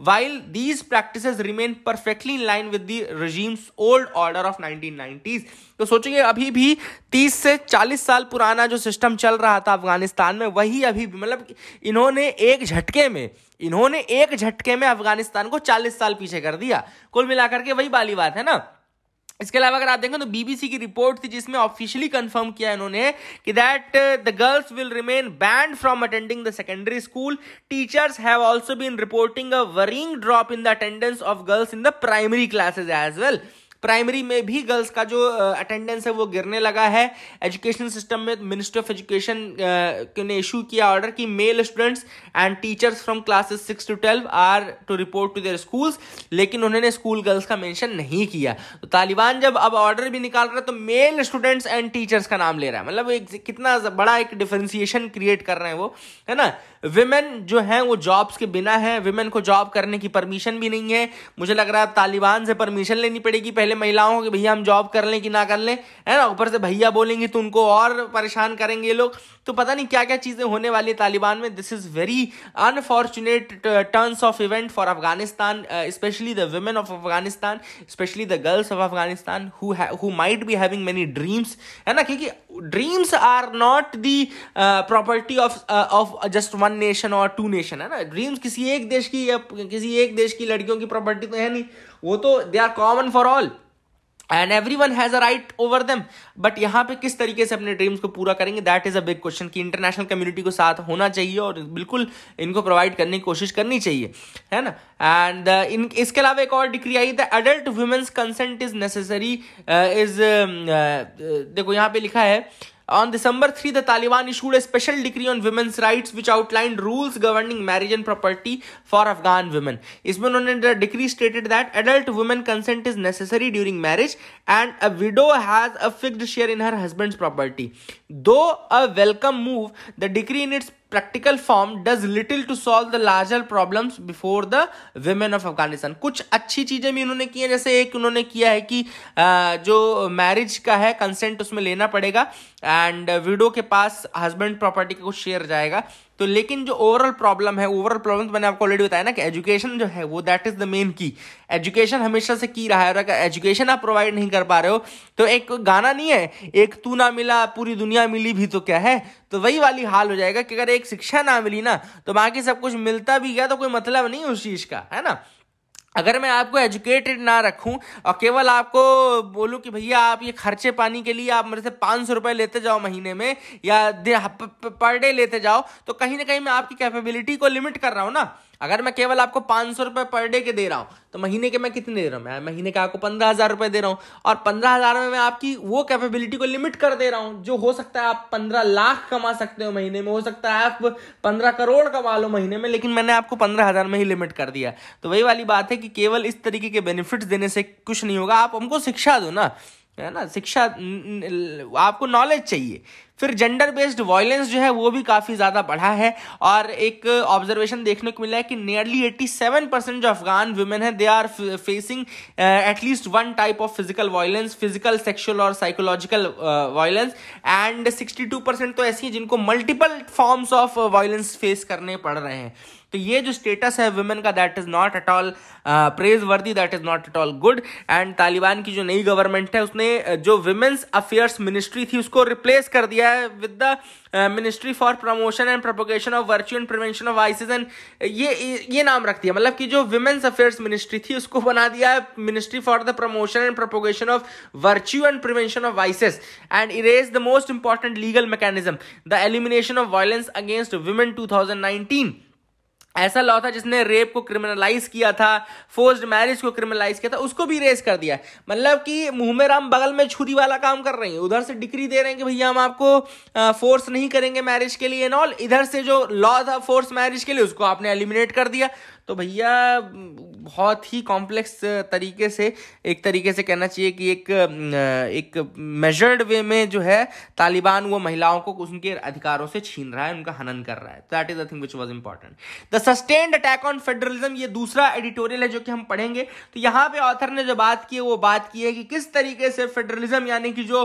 While these practices remain perfectly in line with the regime's old order of 1990s, तो सोचिए अभी भी 30 से 40 साल पुराना जो सिस्टम चल रहा था अफगानिस्तान में वही अभी मतलब इन्होंने एक झटके में इन्होंने एक झटके में अफगानिस्तान को 40 साल पीछे कर दिया कुल मिलाकर के वही वाली बात है ना इसके अलावा अगर आप देखें तो बीबीसी की रिपोर्ट थी जिसमें ऑफिशियली कंफर्म किया इन्होंने कि that the girls will remain banned from attending the secondary school teachers have also been reporting a worrying drop in the attendance of girls in the primary classes as well primary में भी गर्ल्स का जो अटेंडेंस है वो गिरने लगा है एजुकेशन सिस्टम में मिनिस्ट्री ऑफ एजुकेशन ने इशू किया ऑर्डर कि male students and teachers from classes six to twelve are to report to their schools लेकिन उन्होंने स्कूल गर्ल्स का मेंशन नहीं किया तो तालिबान जब अब ऑर्डर भी निकाल रहा है तो मेल स्टूडेंट्स एंड टीचर्स का नाम ले रहा है मतलब कितना बड़ा एक डिफ्रेंसिएशन क्रिएट कर रहे हैं वो है ना विमेन जो हैं वो जॉब्स के बिना हैं विमेन को जॉब करने की परमिशन भी नहीं है मुझे लग रहा है तालिबान से परमिशन लेनी पड़ेगी पहले महिलाओं की भैया हम जॉब कर लें कि ना कर लें है ना ऊपर से भैया बोलेंगे तो उनको और परेशान करेंगे ये लोग तो पता नहीं क्या क्या चीज़ें होने वाली है तालिबान में this is very unfortunate turns of event for Afghanistan specially the women of Afghanistan specially the girls of Afghanistan who might be having many dreams है ना क्योंकि dreams are not the property of of just one one nation और टू नेशन है ना ड्रीम्स किसी एक देश की या किसी एक देश की लड़कियों की प्रॉपर्टी तो है नहीं वो तो they are common for all and every one has a right over them but यहाँ पे किस तरीके से अपने ड्रीम्स को पूरा करेंगे that is a big question कि इंटरनेशनल कम्युनिटी को साथ होना चाहिए और बिल्कुल इनको प्रोवाइड करने की कोशिश करनी चाहिए है ना एंड uh, इन इसके अलावा एक और decree I the adult women's consent is necessary is देखो यहाँ पे लिखा है uh, On December 3, the Taliban issued a special decree on women's rights which outlined rules governing marriage and property for Afghan women. इसमें उन्होंने the decree stated that adult women consent is necessary during marriage and a widow has a fixed share in her husband's property. Though a welcome move, the decree in its practical form does little to solve the larger problems before the women of Afghanistan. कुछ अच्छी चीजें भी उन्होंने की हैं जैसे एक उन्होंने किया है कि जो marriage का है consent उसमें लेना पड़ेगा एंड वीडो uh, के पास हस्बैंड प्रॉपर्टी का कुछ शेयर जाएगा तो लेकिन जो ओवरऑल प्रॉब्लम है ओवरऑल प्रॉब्लम तो मैंने आपको ऑलरेडी बताया ना कि एजुकेशन जो है वो दैट इज द मेन की एजुकेशन हमेशा से की रहा है और अगर एजुकेशन आप प्रोवाइड नहीं कर पा रहे हो तो एक गाना नहीं है एक तू ना मिला पूरी दुनिया मिली भी तो क्या है तो वही वाली हाल हो जाएगा कि अगर एक शिक्षा ना मिली ना तो बाकी सब कुछ मिलता भी गया तो कोई मतलब नहीं उस चीज़ का है ना अगर मैं आपको एजुकेटेड ना रखूं और केवल आपको बोलूं कि भैया आप ये खर्चे पानी के लिए आप मेरे से पाँच सौ रुपये लेते जाओ महीने में या पर डे लेते जाओ तो कहीं ना कहीं मैं आपकी कैपेबिलिटी को लिमिट कर रहा हूं ना अगर मैं केवल आपको पाँच सौ रुपये पर डे के दे रहा हूँ तो महीने के मैं कितने दे रहा हूँ मैं महीने के आपको पंद्रह हज़ार रुपये दे रहा हूँ और पंद्रह हज़ार में मैं आपकी वो कैपेबिलिटी को लिमिट कर दे रहा हूँ जो हो सकता है आप पंद्रह लाख कमा सकते हो महीने में हो सकता है आप पंद्रह करोड़ कमा लो महीने में लेकिन मैंने आपको पंद्रह हज़ार में ही लिमिट कर दिया तो वही वाली बात है कि केवल इस तरीके के बेनिफिट्स देने से कुछ नहीं होगा आप हमको शिक्षा दो ना है ना शिक्षा आपको नॉलेज चाहिए फिर जेंडर बेस्ड वायलेंस जो है वो भी काफ़ी ज़्यादा बढ़ा है और एक ऑब्जर्वेशन देखने को मिला है कि नियरली 87 परसेंट जो अफगान वुमेन है they are facing at least one type of physical violence physical sexual और साइकोलॉजिकल वायलेंस एंड 62 परसेंट तो ऐसी हैं जिनको multiple forms of violence face करने पड़ रहे हैं तो ये जो स्टेटस है वुमेन का that is not at all praiseworthy that is not at all good and Taliban की जो नई गवर्नमेंट है उसने uh, जो वुमेन्स अफेयर्स मिनिस्ट्री थी उसको रिप्लेस कर दिया है with the ministry for promotion and propagation of virtue and prevention of vices and ये ये नाम रख दिया मतलब कि जो वुमेन्स अफेयर्स मिनिस्ट्री थी उसको बना दिया है ministry for the promotion and propagation of virtue and prevention of vices and erase the most important legal mechanism the elimination of violence against women nineteen ऐसा लॉ था जिसने रेप को क्रिमिनलाइज किया था फोर्स्ड मैरिज को क्रिमिनलाइज किया था उसको भी रेस कर दिया मतलब कि मुंह में राम बगल में छुरी वाला काम कर रही हैं उधर से डिग्री दे रहे हैं कि भैया हम आपको फोर्स नहीं करेंगे मैरिज के लिए एंड ऑल इधर से जो लॉ था फोर्स मैरिज के लिए उसको आपने एलिमिनेट कर दिया तो भैया बहुत ही कॉम्प्लेक्स तरीके से एक तरीके से कहना चाहिए कि एक एक मेजर्ड वे में जो है तालिबान वो महिलाओं को उनके अधिकारों से छीन रहा है उनका हनन कर रहा है that is the thing which was important the sustained attack on federalism ये दूसरा एडिटोरियल है जो कि हम पढ़ेंगे तो यहाँ पे ऑथर ने जो बात की है वो बात की है कि किस तरीके से फेडरलिज्म यानी कि जो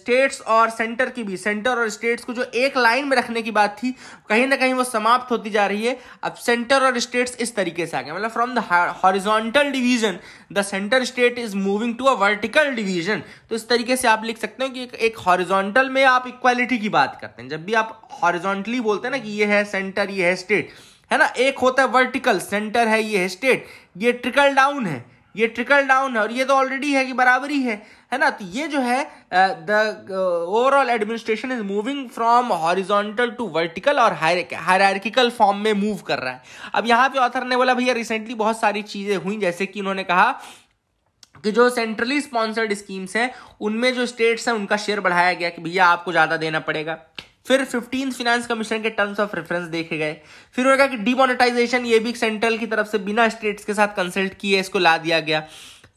स्टेट्स और सेंटर की भी सेंटर और स्टेट्स को जो एक लाइन में रखने की बात थी कहीं ना कहीं वो समाप्त होती जा रही है अब सेंटर और सेंट्रल स्टेट्स इस तरीके से आ गए मतलब from the horizontal division the central state is moving to a vertical division तो इस तरीके से आप लिख सकते हो कि एक हॉरिजॉन्टल में आप इक्वालिटी की बात करते हैं जब भी आप हॉरिजॉन्टली बोलते हैं ना कि ये है सेंटर ये है स्टेट है ना एक होता है वर्टिकल सेंटर है ये है स्टेट ये ट्रिकल डाउन है ये ट्रिकल डाउन है और ये तो ऑलरेडी है कि बराबरी है है ना तो ये जो है the overall administration is moving from horizontal to vertical और हायरिकल फॉर्म में मूव कर रहा है अब यहां पे ऑथर ने बोला भैया रिसेंटली बहुत सारी चीजें हुई जैसे कि उन्होंने कहा कि जो सेंट्रली स्पॉन्सर्ड स्कीम्स हैं उनमें जो स्टेट्स हैं उनका शेयर बढ़ाया गया कि भैया आपको ज़्यादा देना पड़ेगा फिर फिफ्टीन फिनेंस कमीशन के टर्म्स ऑफ रेफरेंस देखे गए फिर उन्होंने कहा कि डिमोनेटाइजेशन ये भी सेंट्रल की तरफ से बिना स्टेट्स के साथ कंसल्ट किए इसको ला दिया गया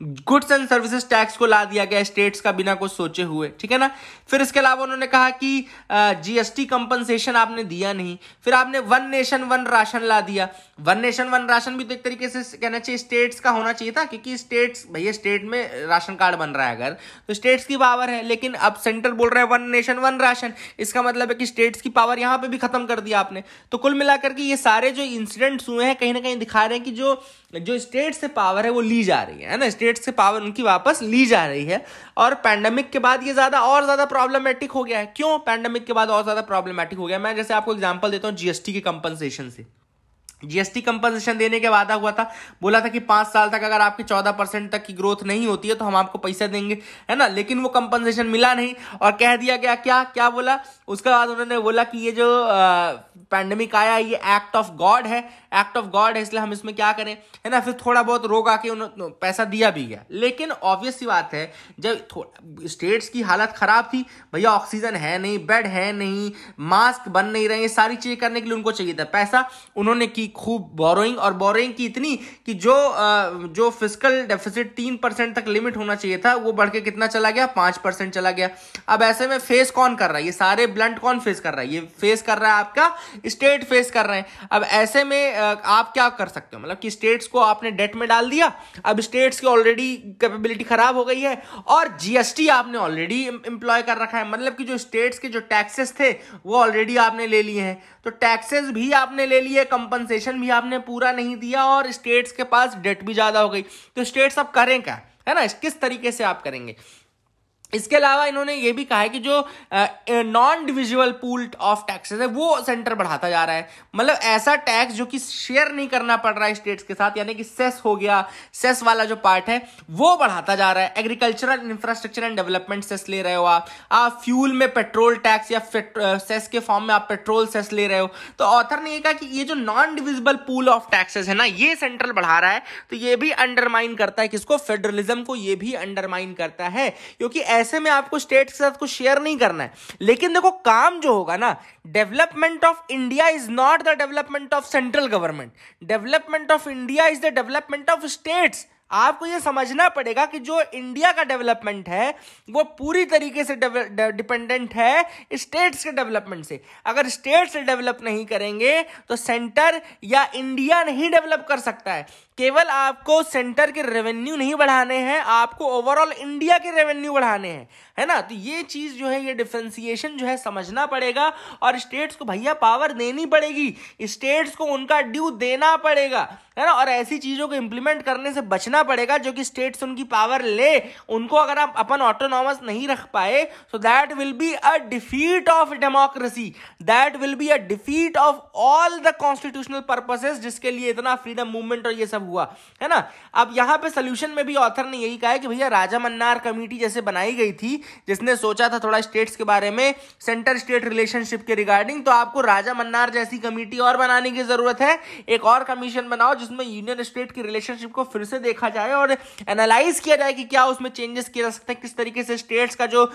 गुड्स एंड सर्विसेज टैक्स को ला दिया गया स्टेट्स का बिना कुछ सोचे हुए ठीक है ना फिर इसके अलावा उन्होंने कहा कि जीएसटी कंपनसेशन आपने दिया नहीं फिर आपने वन नेशन वन राशन ला दिया वन नेशन वन राशन भी तो एक तरीके से कहना चाहिए स्टेट्स का होना चाहिए था क्योंकि स्टेट्स भैया स्टेट में राशन कार्ड बन रहा है अगर तो स्टेट्स की पावर है लेकिन अब सेंटर बोल रहे हैं वन नेशन वन राशन इसका मतलब है कि स्टेट्स की पावर यहां पर भी खत्म कर दिया आपने तो कुल मिलाकर के ये सारे जो इंसिडेंट्स हुए हैं कहीं ना कहीं दिखा रहे हैं कि जो जो स्टेट से पावर है वो ली जा रही है ना स्टेट स्टेट से पावर उनकी वापस ली जा रही है और पैंडमिक के बाद ये ज़्यादा और ज़्यादा प्रॉब्लमेटिक हो गया है क्यों पैंडमिक के बाद और ज़्यादा प्रॉब्लमेटिक हो गया मैं जैसे आपको एग्जाम्पल देता हूँ जीएसटी के कंपनसेशन से जीएसटी कंपनसेशन देने के वादा हुआ था बोला था कि पांच साल तक अगर आपकी चौदह परसेंट तक की ग्रोथ नहीं होती है तो हम आपको पैसा देंगे है ना लेकिन वो कंपनसेशन मिला नहीं और कह दिया गया क्या क्या बोला उसके बाद उन्होंने बोला कि ये जो पैंडमिक आया ये एक्ट ऑफ गॉड है एक्ट ऑफ गॉड है इसलिए हम इसमें क्या करें है ना फिर थोड़ा बहुत रोग आके उन्होंने पैसा दिया भी गया लेकिन ऑब्वियस सी बात है जब स्टेट्स की हालत खराब थी भैया ऑक्सीजन है नहीं बेड है नहीं मास्क बन नहीं रहे सारी चीजें करने के लिए उनको चाहिए था पैसा उन्होंने की खूब बोरोइंग और बोरोइंग की इतनी कि जो जो फिजिकल डेफिसिट तीन परसेंट तक लिमिट होना चाहिए था वो बढ़ के कितना चला गया पांच परसेंट चला गया अब ऐसे में फेस कौन कर रहा है ये सारे ब्लंट कौन फेस कर रहा है ये फेस कर रहा है आपका स्टेट फेस कर रहे हैं अब ऐसे में आप क्या कर सकते हो मतलब कि स्टेट्स को आपने डेट में डाल दिया अब स्टेट्स की ऑलरेडी कैपेबिलिटी खराब हो गई है और जीएसटी आपने ऑलरेडी इंप्लॉय कर रखा है मतलब कि जो स्टेट्स के जो टैक्सेस थे वो ऑलरेडी आपने ले लिए हैं तो टैक्सेस भी आपने ले लिए कंपनसेशन भी आपने पूरा नहीं दिया और स्टेट्स के पास डेट भी ज़्यादा हो गई तो स्टेट्स अब करें क्या है ना किस तरीके से आप करेंगे इसके अलावा इन्होंने ये भी कहा है कि जो non divisible pool of taxes है वो सेंटर बढ़ाता जा रहा है मतलब ऐसा टैक्स जो कि शेयर नहीं करना पड़ रहा है स्टेट्स के साथ यानी कि सेस हो गया सेस वाला जो पार्ट है वो बढ़ाता जा रहा है agricultural infrastructure and development cess ले रहे हो आप फ्यूल में पेट्रोल टैक्स या सेस के फॉर्म में आप पेट्रोल सेस ले रहे हो तो ऑथर ने यह कहा कि ये जो non divisible pool of taxes है ना ये सेंट्रल बढ़ा रहा है तो ये भी अंडरमाइन करता है किसको फेडरलिज्म को ये भी अंडरमाइन करता है क्योंकि ऐसे ऐसे में आपको स्टेट के साथ कुछ शेयर नहीं करना है लेकिन देखो काम जो होगा ना development of India is not the development of central government development of India is the development of states आपको यह समझना पड़ेगा कि जो इंडिया का डेवलपमेंट है वो पूरी तरीके से डिपेंडेंट है स्टेट्स के डेवलपमेंट से अगर स्टेट्स डेवलप नहीं करेंगे तो सेंटर या इंडिया नहीं डेवलप कर सकता है केवल आपको सेंटर के रेवेन्यू नहीं बढ़ाने हैं आपको ओवरऑल इंडिया के रेवेन्यू बढ़ाने हैं है ना तो ये चीज़ जो है ये डिफ्रेंसिएशन जो है समझना पड़ेगा और स्टेट्स को भैया पावर देनी पड़ेगी स्टेट्स को उनका ड्यू देना पड़ेगा है ना और ऐसी चीज़ों को इम्प्लीमेंट करने से बचना पड़ेगा जो कि स्टेट्स उनकी पावर ले उनको अगर आप अपन ऑटोनॉमस नहीं रख पाए so that will be a defeat of democracy that will be a defeat of all the constitutional purposes जिसके लिए इतना फ्रीडम मूवमेंट और ये सब हुआ है ना अब यहाँ पे सोल्यूशन में भी ऑथर ने यही कहा है कि भैया राजा मन्नार कमेटी जैसे बनाई गई थी जिसने सोचा था थोड़ा स्टेट्स के बारे में सेंटर स्टेट रिलेशनशिप के रिगार्डिंग तो आपको राजा मन्नार जैसी कमेटी और बनाने की जरूरत है एक और कमीशन बनाओ जिसमें यूनियन स्टेट की रिलेशनशिप को फिर से देखा जाए और एनालाइज किया जाए कि क्या उसमें चेंजेस किया जा सकते हैं किस तरीके से स्टेट्स का जो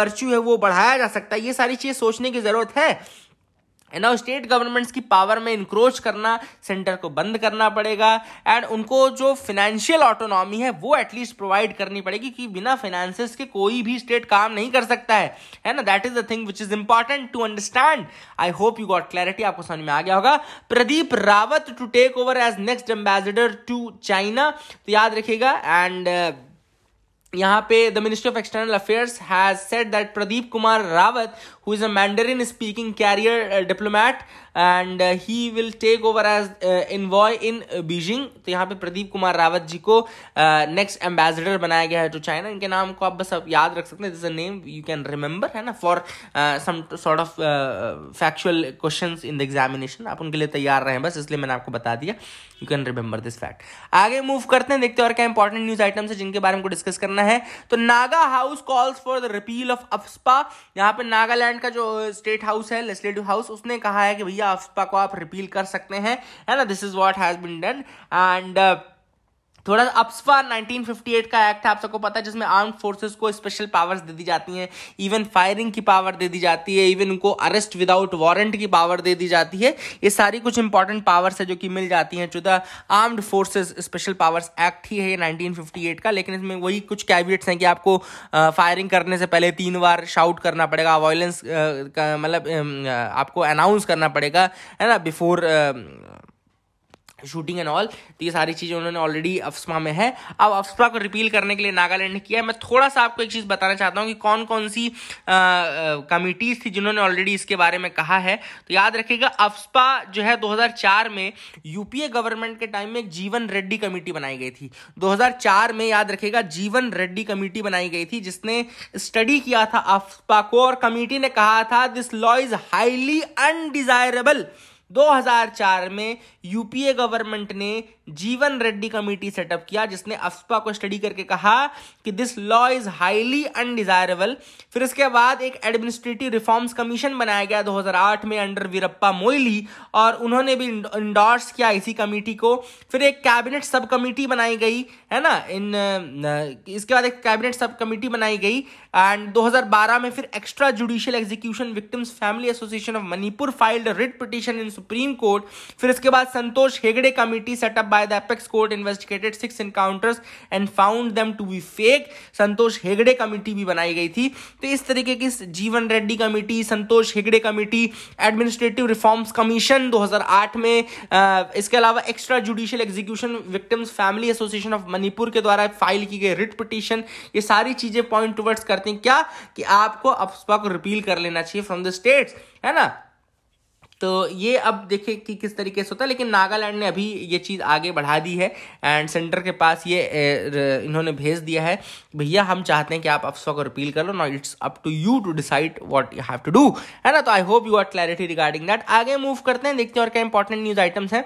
वर्च्यू है वो बढ़ाया जा सकता है ये सारी चीज सोचने की जरूरत है एंड नाउ स्टेट गवर्नमेंट्स की पावर में इंक्रोच करना सेंटर को बंद करना पड़ेगा एंड उनको जो फिनेंशियल ऑटोनॉमी है वो एटलीस्ट प्रोवाइड करनी पड़ेगी कि बिना फाइनेंसेस के कोई भी स्टेट काम नहीं कर सकता है है ना that is the thing which is important to understand I hope you got clarity आपको समझ में आ गया होगा Pradeep Rawat to take over as next ambassador to China तो याद रखिएगा एंड uh, यहाँ पे the ministry of external affairs has said that Pradeep Kumar Rawat who is a Mandarin speaking carrier uh, diplomat and uh, he will take over as uh, envoy in Beijing. तो यहाँ पे प्रदीप कुमार रावत जी को नेक्स्ट एम्बेसडर बनाया गया है टू चाइना इनके नाम को आप बस आप याद रख सकते हैं नेम यू कैन रिमेंबर है ना for some sort of factual question in the examination आप उनके लिए तैयार रहें बस इसलिए मैंने आपको बता दिया you can remember this fact आगे मूव करते हैं देखते हैं और क्या इंपॉर्टेंट न्यूज आइटम्स है जिनके बारे में डिस्कस करना है तो Naga house calls for the repeal of AFSPA यहाँ पे नागालैंड स्कॉटलैंड का जो स्टेट uh, हाउस है लेजिस्लेटिव हाउस उसने कहा है कि भैया अफ्सपा को आप रिपील कर सकते हैं है ना this is what has been done and थोड़ा अपस्पा 1958 का एक्ट है आप सबको पता है जिसमें आर्म फोर्सेस को स्पेशल पावर्स दे दी जाती हैं इवन फायरिंग की पावर दे दी जाती है इवन उनको अरेस्ट विदाउट वारंट की पावर दे दी जाती है ये सारी कुछ इंपॉर्टेंट पावर्स है जो कि मिल जाती हैं to the armed forces special powers act ही है ये 1958 का लेकिन इसमें वही कुछ कैबिनेट्स हैं कि आपको फायरिंग करने से पहले तीन बार शाउट करना पड़ेगा वॉयलेंस का मतलब आपको अनाउंस करना पड़ेगा है ना बिफोर शूटिंग एंड ऑल तो ये सारी चीज़ें उन्होंने ऑलरेडी अफ्समा में है अब अफ्सपा को रिपील करने के लिए नागालैंड ने किया है मैं थोड़ा सा आपको एक चीज़ बताना चाहता हूँ कि कौन कौन सी कमिटीज़ थी जिन्होंने ऑलरेडी इसके बारे में कहा है तो याद रखिएगा अफ्सपा जो है 2004 में यूपीए गवर्नमेंट के टाइम में एक जीवन रेड्डी कमेटी बनाई गई थी 2004 में याद रखेगा जीवन रेड्डी कमेटी बनाई गई थी जिसने स्टडी किया था अफ्सपा को और कमेटी ने कहा था this law is highly undesirable 2004 में यूपीए गवर्नमेंट ने जीवन रेड्डी कमेटी सेटअप किया जिसने अफ्सपा को स्टडी करके कहा कि this law is highly undesirable फिर इसके बाद एक एडमिनिस्ट्रेटिव रिफॉर्म्स कमीशन बनाया गया 2008 में अंडर वीरप्पा मोइली और उन्होंने भी इंडोर्स किया इसी कमेटी को फिर एक कैबिनेट सब कमेटी बनाई गई है ना इन इसके बाद एक कैबिनेट सब कमेटी बनाई गई एंड 2012 में फिर extra judicial execution victims family association of Manipur filed writ petition in Supreme Court फिर इसके बाद Santosh Hegde committee set up by the apex court investigated six encounters and found them to be fake Santosh Hegde committee भी बनाई गई थी तो इस तरीके की Jeevan Reddy committee Santosh Hegde committee administrative reforms commission 2008 में आ, इसके अलावा extra judicial execution victims family association of Manipur के द्वारा फाइल की गई रिट पिटिशन ये सारी चीजें पॉइंट टूवर्ड्स करती हैं क्या कि आपको अफस्पा को रिपील कर लेना चाहिए फ्रॉम द स्टेट्स है ना तो ये अब देखे कि किस तरीके से होता है लेकिन नागालैंड ने अभी ये चीज़ आगे बढ़ा दी है एंड सेंटर के पास ये इन्होंने भेज दिया है भैया हम चाहते हैं कि आप अफसो को अपील कर लो ना it's up to you to decide what you have to do है ना तो I hope you are clarity regarding that आगे मूव करते हैं देखते हैं और क्या इंपॉर्टेंट न्यूज़ आइटम्स हैं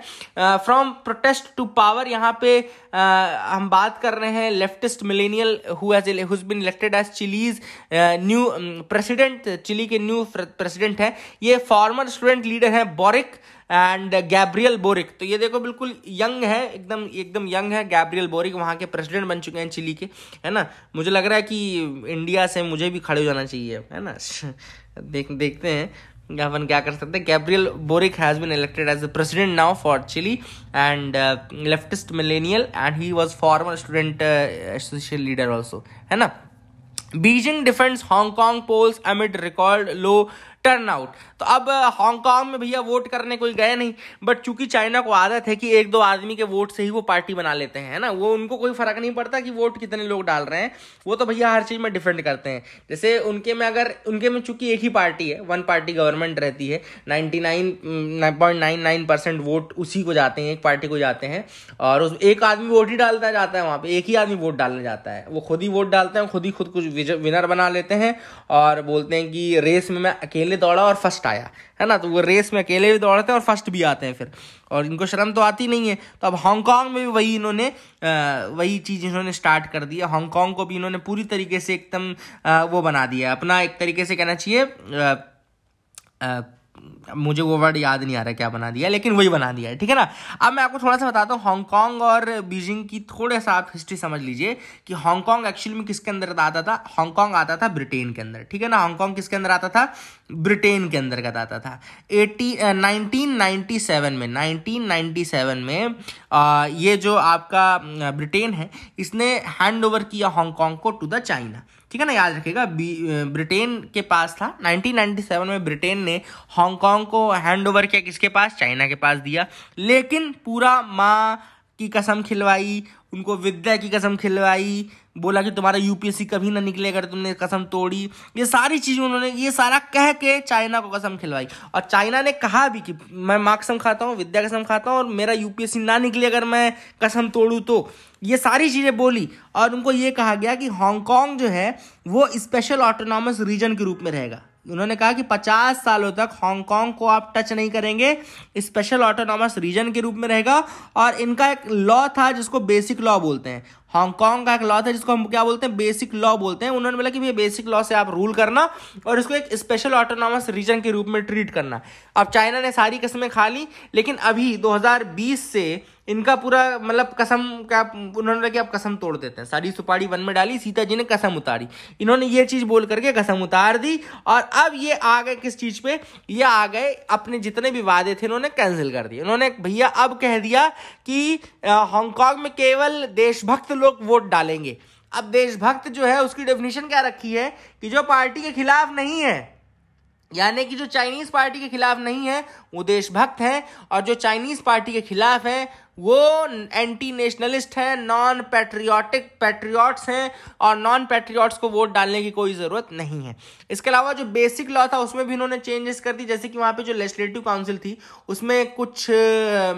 फ्रॉम प्रोटेस्ट टू पावर यहाँ पे uh, हम बात कर रहे हैं leftist millennial who's been elected as Chile's new president Chile के न्यू प्रेसिडेंट हैं ये फॉर्मर स्टूडेंट लीडर लीडर हैं बोरिक एंड गैब्रियल बोरिक तो ये देखो बिल्कुल यंग है एकदम एकदम यंग है गैब्रियल बोरिक वहाँ के प्रेसिडेंट बन चुके हैं चिली के है ना मुझे लग रहा है कि इंडिया से मुझे भी खड़े हो जाना चाहिए है ना देख देखते हैं अपन क्या कर सकते हैं Gabriel Boric has been elected as the president now for Chile and leftist millennial and he was former student association leader also है ना Beijing defends Hong Kong polls amid record low turn out तो अब हांगकांग में भैया वोट करने कोई गए नहीं बट चूंकि चाइना को आदत है कि एक दो आदमी के वोट से ही वो पार्टी बना लेते हैं ना वो उनको कोई फर्क नहीं पड़ता कि वोट कितने लोग डाल रहे हैं वो तो भैया हर चीज़ में डिफेंड करते हैं जैसे उनके में अगर उनके में चूंकि एक ही पार्टी है वन पार्टी गवर्नमेंट रहती है नाइनटी नाइन वोट उसी को जाते हैं एक पार्टी को जाते हैं और उस एक आदमी वोट ही डालता जाता है वहाँ पर एक ही आदमी वोट डालने जाता है वो खुद ही वोट डालते हैं खुद ही खुद कुछ विनर बना लेते हैं और बोलते हैं कि रेस में मैं अकेले अकेले दौड़ा और फर्स्ट आया है ना तो वो रेस में अकेले भी दौड़ते हैं और फर्स्ट भी आते हैं फिर और इनको शर्म तो आती नहीं है तो अब हांगकांग में भी वही इन्होंने वही चीज़ इन्होंने स्टार्ट कर दी है हांगकांग को भी इन्होंने पूरी तरीके से एकदम वो बना दिया अपना एक तरीके से कहना चाहिए मुझे वो वर्ड याद नहीं आ रहा क्या बना दिया लेकिन वही बना दिया है ठीक है ना अब मैं आपको थोड़ा सा बताता हूँ हांगकांग और बीजिंग की थोड़ा सा आप हिस्ट्री समझ लीजिए कि हांगकांग एक्चुअली में किसके अंदर आता था हांगकांग आता था ब्रिटेन के अंदर ठीक है ना हांगकांग किसके अंदर आता था ब्रिटेन के अंदर का आता था एटी नाइनटीन नाइन्टी सेवन में नाइनटीन नाइन्टी सेवन में आ, ये जो आपका ब्रिटेन है इसने हैंड ओवर किया हांगकांग को टू द चाइना ठीक है ना याद रखिएगा ब्रिटेन के पास था 1997 में ब्रिटेन ने हांगकांग को हैंड ओवर किया किसके पास चाइना के पास दिया लेकिन पूरा माँ की कसम खिलवाई उनको विद्या की कसम खिलवाई बोला कि तुम्हारा यूपीएससी कभी ना निकले अगर तुमने कसम तोड़ी ये सारी चीज़ उन्होंने ये सारा कह के चाइना को कसम खिलवाई और चाइना ने कहा भी कि मैं माँ कसम खाता हूँ विद्या कसम खाता हूँ और मेरा यूपीएससी ना निकले अगर मैं कसम तोड़ूँ तो ये सारी चीज़ें बोली और उनको ये कहा गया कि हांगकॉन्ग जो है वो स्पेशल ऑटोनॉमस रीजन के रूप में रहेगा उन्होंने कहा कि 50 सालों तक हांगकांग को आप टच नहीं करेंगे स्पेशल ऑटोनॉमस रीजन के रूप में रहेगा और इनका एक लॉ था जिसको बेसिक लॉ बोलते हैं हांगकांग का एक लॉ था जिसको हम क्या बोलते हैं बेसिक लॉ बोलते हैं उन्होंने बोला कि भैया बेसिक लॉ से आप रूल करना और इसको एक स्पेशल ऑटोनॉमस रीजन के रूप में ट्रीट करना अब चाइना ने सारी कस्में खा ली लेकिन अभी 2020 से इनका पूरा मतलब कसम क्या उन्होंने बोला कि आप कसम तोड़ देते हैं सारी सुपारी वन में डाली सीता जी ने कसम उतारी इन्होंने ये चीज़ बोल करके कसम उतार दी और अब ये आ गए किस चीज़ पे ये आ गए अपने जितने भी वादे थे इन्होंने कैंसिल कर दिए उन्होंने भैया अब कह दिया कि हांगकांग में केवल देशभक्त लोग वोट डालेंगे अब देशभक्त जो है उसकी डेफिनेशन क्या रखी है कि जो पार्टी के खिलाफ नहीं है यानी कि जो चाइनीज़ पार्टी के खिलाफ नहीं है वो देशभक्त है और जो चाइनीज़ पार्टी के खिलाफ है वो एंटी नेशनलिस्ट हैं नॉन पैट्रियाटिक पैट्रियाट्स हैं और नॉन पैट्रियाट्स को वोट डालने की कोई ज़रूरत नहीं है इसके अलावा जो बेसिक लॉ था उसमें भी इन्होंने चेंजेस कर दी जैसे कि वहाँ पे जो लेजिस्लेटिव काउंसिल थी उसमें कुछ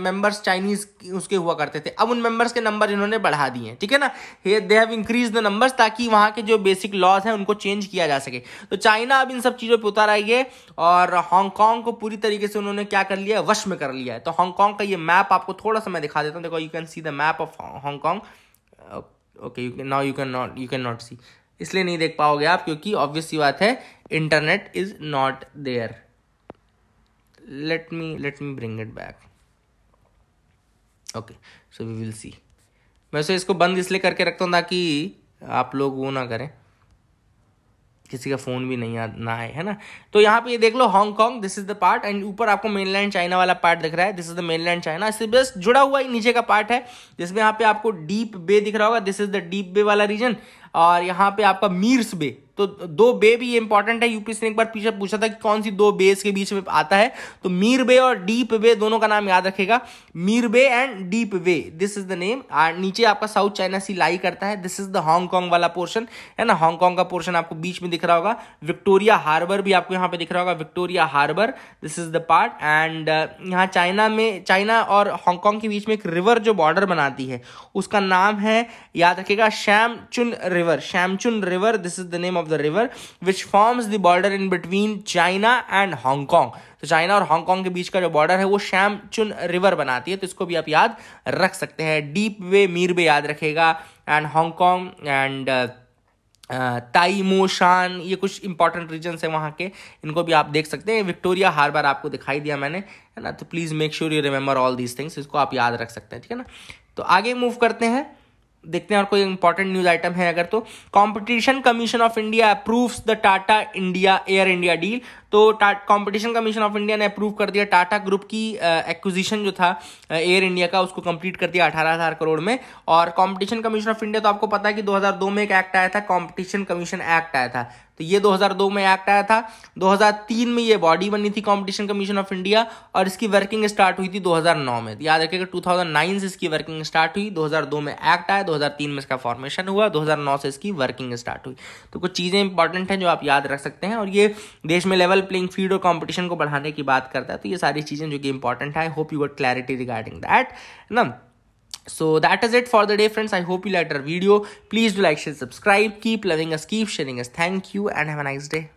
मेंबर्स चाइनीज उसके हुआ करते थे अब उन मेंबर्स के नंबर इन्होंने बढ़ा दिए हैं ठीक है ना they have increase the numbers ताकि वहाँ के जो बेसिक लॉज हैं उनको चेंज किया जा सके तो चाइना अब इन सब चीज़ों पर उतार आई है और हांगकॉन्ग को पूरी तरीके से उन्होंने क्या कर लिया वश में कर लिया है तो हांगकॉन्ग का ये मैप आपको थोड़ा सा मैं दिखा देता हूँ देखो you can see the map of Hong Kong okay you can now you can not you can not see इसलिए नहीं देख पाओगे आप क्योंकि ऑब्वियस सी बात है internet is not there let me let me bring it back okay so we will see वैसे इसको बंद इसलिए करके रखता हूँ ताकि आप लोग वो ना करें किसी का फ़ोन भी नहीं आ ना आए है ना तो यहाँ पे ये देख लो Hong Kong this is the part and ऊपर आपको मेनलैंड चाइना वाला पार्ट दिख रहा है this is the mainland China इससे बस जुड़ा हुआ ही नीचे का पार्ट है जिसमें यहाँ पे आपको डीप बे दिख रहा होगा this is the Deep Bay वाला रीजन और यहाँ पे आपका मीर्स बे तो दो बे भी इंपॉर्टेंट है यूपीएससी ने एक बार पीछे पूछा था कि कौन सी दो बेस के बीच में आता है तो मीर बे और डीप बे दोनों का नाम याद रखेगा Mirs Bay and Deep Bay this is the name और नीचे आपका साउथ चाइना सी लाई करता है दिस इज द हांगकांग वाला पोर्शन है ना हांगकांग का पोर्शन आपको बीच में दिख रहा होगा विक्टोरिया हार्बर भी आपको यहाँ पे दिख रहा होगा Victoria Harbour this is the part and यहाँ चाइना में चाइना और हांगकांग के बीच में एक रिवर जो बॉर्डर बनाती है उसका नाम है याद रखेगा Shamchun river river shamchun river this is the name of the river which forms the border in between china and hong kong तो चाइना और हांगकांग के बीच का जो बॉर्डर है वो श्याम चुन रिवर बनाती है तो इसको भी आप याद रख सकते हैं डीप वे मीर वे याद रखेगा एंड हांगकांग एंड ताइमो शान ये कुछ इंपॉर्टेंट रीजन है वहाँ के इनको भी आप देख सकते हैं विक्टोरिया हार्बर आपको दिखाई दिया मैंने है ना तो please make sure you remember all these things इसको आप याद रख सकते हैं ठीक है ना तो आगे मूव करते हैं देखते हैं और कोई इंपॉर्टेंट न्यूज आइटम है अगर तो competition commission of India approves the Tata India Air India deal तो कंपटीशन कमीशन ऑफ इंडिया ने अप्रूव कर दिया टाटा ग्रुप की एक्विजिशन जो था एयर इंडिया का उसको कंप्लीट कर दिया अठारह हज़ार करोड़ में और कंपटीशन कमीशन ऑफ इंडिया तो आपको पता है कि 2002 में एक एक्ट आया था कंपटीशन कमीशन एक्ट आया था तो ये 2002 में एक्ट आया था 2003 में ये बॉडी बनी थी कंपटीशन कमीशन ऑफ इंडिया और इसकी वर्किंग स्टार्ट हुई थी 2009 में तो याद रखिएगा 2009 से इसकी वर्किंग स्टार्ट हुई 2002 में एक्ट आया 2003 में इसका फॉर्मेशन हुआ 2009 से इसकी वर्किंग स्टार्ट हुई तो कुछ चीज़ें इंपॉर्टेंट हैं जो आप याद रख सकते हैं और ये देश में लेवल प्लेइंग फील्ड और कॉम्पिटिशन को बढ़ाने की बात करता है तो ये सारी चीज़ें जो कि इंपॉर्टेंट है I hope you got clarity regarding that ना so that is it for the day friends i hope you liked our video please do like share subscribe keep loving us keep sharing us thank you and have a nice day